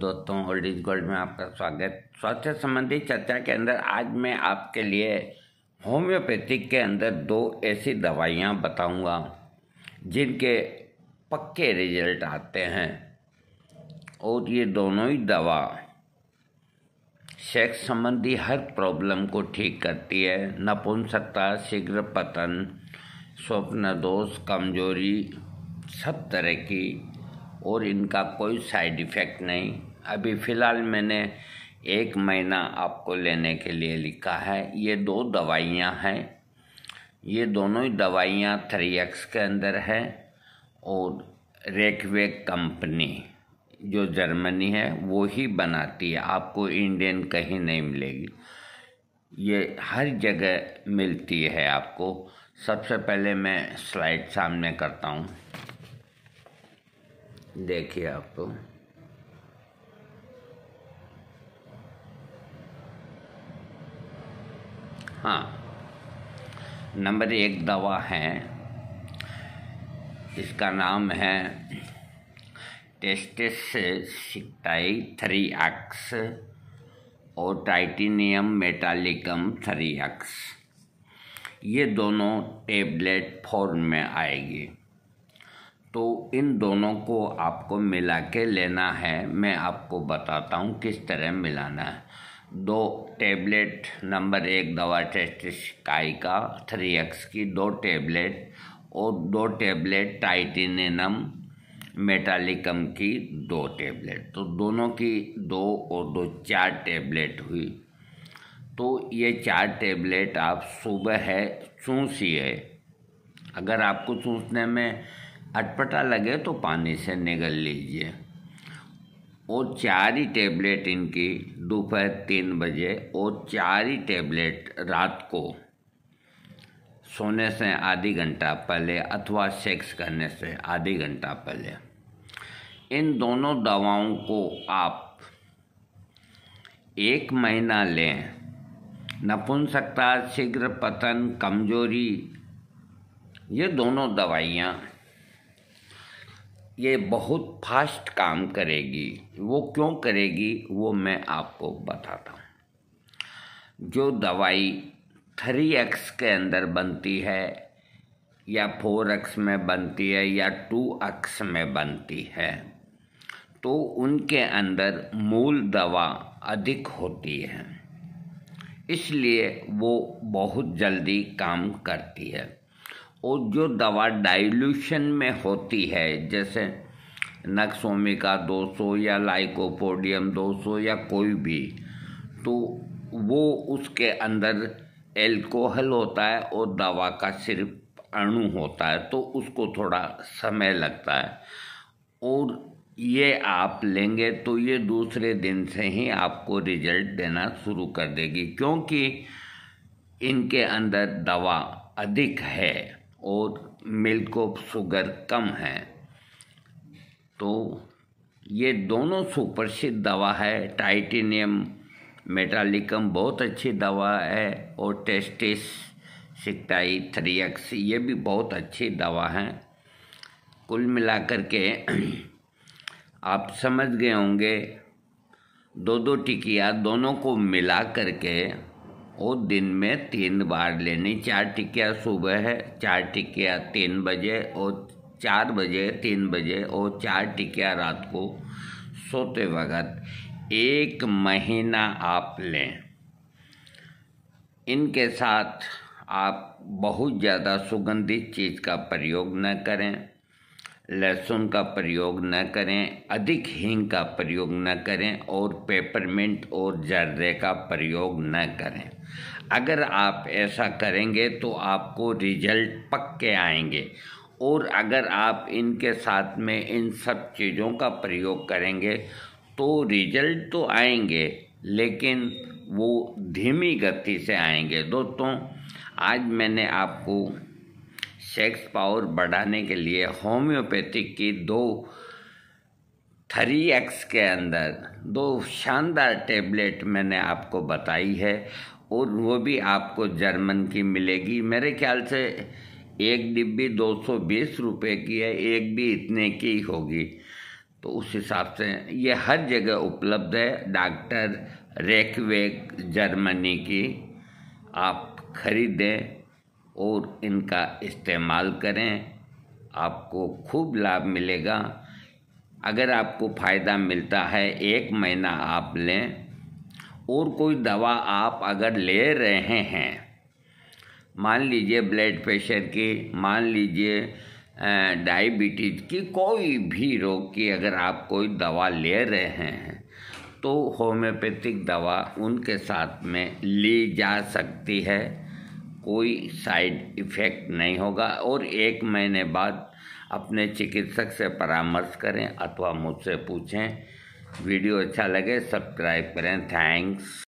दोस्तों old is gold में आपका स्वागत स्वास्थ्य संबंधी चर्चा के अंदर आज मैं आपके लिए होम्योपैथिक के अंदर दो ऐसी दवाइयाँ बताऊँगा जिनके पक्के रिजल्ट आते हैं और ये दोनों ही दवा सेक्स संबंधी हर प्रॉब्लम को ठीक करती है नपुंसकता शीघ्र पतन स्वप्न दोष कमजोरी सब तरह की और इनका कोई साइड इफ़ेक्ट नहीं अभी फ़िलहाल मैंने एक महीना आपको लेने के लिए लिखा है ये दो दवाइयाँ हैं ये दोनों ही दवाइयाँ थ्री एक्स के अंदर है और रेकवेक कंपनी जो जर्मनी है वो ही बनाती है आपको इंडियन कहीं नहीं मिलेगी ये हर जगह मिलती है आपको सबसे पहले मैं स्लाइड सामने करता हूँ देखिए आप हाँ नंबर एक दवा है इसका नाम है टेस्टिस सिक्टाई थ्री एक्स और टाइटेनियम मेटालिकम थ्री एक्स ये दोनों टेबलेट फॉर्म में आएगी तो इन दोनों को आपको मिला के लेना है मैं आपको बताता हूँ किस तरह मिलाना है दो टेबलेट नंबर एक दवा टेस्ट काई का थ्री एक्स की दो टेबलेट और दो टेबलेट टाइटिनम मेटालिकम की दो टेबलेट तो दोनों की दो और दो चार टेबलेट हुई तो ये चार टेबलेट आप सुबह है है अगर आपको चूसने में अटपटा लगे तो पानी से निगल लीजिए और चार ही टेबलेट इनकी दोपहर तीन बजे और चार ही टेबलेट रात को सोने से आधी घंटा पहले अथवा सेक्स करने से आधी घंटा पहले इन दोनों दवाओं को आप एक महीना लें नपुंसकता शीघ्र पतन कमजोरी ये दोनों दवाइयाँ ये बहुत फास्ट काम करेगी वो क्यों करेगी वो मैं आपको बताता हूँ जो दवाई थ्री एक्स के अंदर बनती है या फोर एक्स में बनती है या टू एक्स में बनती है तो उनके अंदर मूल दवा अधिक होती है इसलिए वो बहुत जल्दी काम करती है और जो दवा डाइल्यूशन में होती है जैसे नक्सोमिका 200 या लाइकोपोडियम 200 या कोई भी तो वो उसके अंदर एल्कोहल होता है और दवा का सिर्फ अणु होता है तो उसको थोड़ा समय लगता है और ये आप लेंगे तो ये दूसरे दिन से ही आपको रिजल्ट देना शुरू कर देगी क्योंकि इनके अंदर दवा अधिक है और मिल्क ऑफ शुगर कम है तो ये दोनों सुप्रसिद्ध दवा है टाइटेनियम मेटालिकम बहुत अच्छी दवा है और टेस्टिस सिक्टाई थ्री एक्स ये भी बहुत अच्छी दवा है कुल मिलाकर के आप समझ गए होंगे दो दो टिकिया दोनों को मिला करके वो दिन में तीन बार लेनी चार टिकिया सुबह है चार टिकिया तीन बजे और चार बजे तीन बजे और चार टिकिया रात को सोते वक्त एक महीना आप लें इनके साथ आप बहुत ज़्यादा सुगंधित चीज़ का प्रयोग न करें लहसुन का प्रयोग न करें अधिक हींग का प्रयोग न करें और पेपरमिंट और जर्दे का प्रयोग न करें अगर आप ऐसा करेंगे तो आपको रिजल्ट पक्के आएंगे और अगर आप इनके साथ में इन सब चीज़ों का प्रयोग करेंगे तो रिजल्ट तो आएंगे लेकिन वो धीमी गति से आएंगे दोस्तों आज मैंने आपको सेक्स पावर बढ़ाने के लिए होम्योपैथिक की दो थ्री एक्स के अंदर दो शानदार टेबलेट मैंने आपको बताई है और वो भी आपको जर्मन की मिलेगी मेरे ख्याल से एक डिब्बी दो सौ बीस रुपये की है एक भी इतने की होगी तो उस हिसाब से ये हर जगह उपलब्ध है डॉक्टर रेकवेक जर्मनी की आप खरीदें और इनका इस्तेमाल करें आपको खूब लाभ मिलेगा अगर आपको फ़ायदा मिलता है एक महीना आप लें और कोई दवा आप अगर ले रहे हैं मान लीजिए ब्लड प्रेशर की मान लीजिए डायबिटीज की कोई भी रोग की अगर आप कोई दवा ले रहे हैं तो होम्योपैथिक दवा उनके साथ में ली जा सकती है कोई साइड इफ़ेक्ट नहीं होगा और एक महीने बाद अपने चिकित्सक से परामर्श करें अथवा मुझसे पूछें वीडियो अच्छा लगे सब्सक्राइब करें थैंक्स